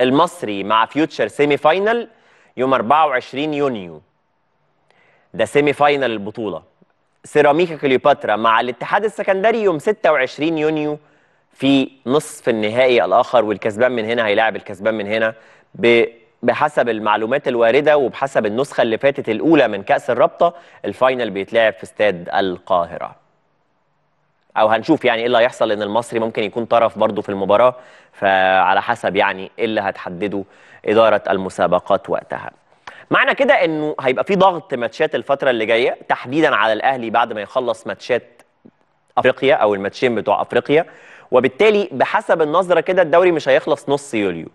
المصري مع فيوتشر سيمي فاينل يوم 24 يونيو ده سيمي فاينل البطوله سيراميكا كليوباترا مع الاتحاد السكندري يوم 26 يونيو في نصف النهائي الاخر والكسبان من هنا هيلاعب الكسبان من هنا بحسب المعلومات الوارده وبحسب النسخه اللي فاتت الاولى من كاس الرابطه الفاينل بيتلعب في استاد القاهره او هنشوف يعني ايه اللي هيحصل ان المصري ممكن يكون طرف برضه في المباراه فعلى حسب يعني ايه اللي هتحدده اداره المسابقات وقتها معنى كده انه هيبقى في ضغط ماتشات الفتره اللي جايه تحديدا على الاهلي بعد ما يخلص ماتشات افريقيا او الماتشين بتوع افريقيا وبالتالي بحسب النظره كده الدوري مش هيخلص نص يوليو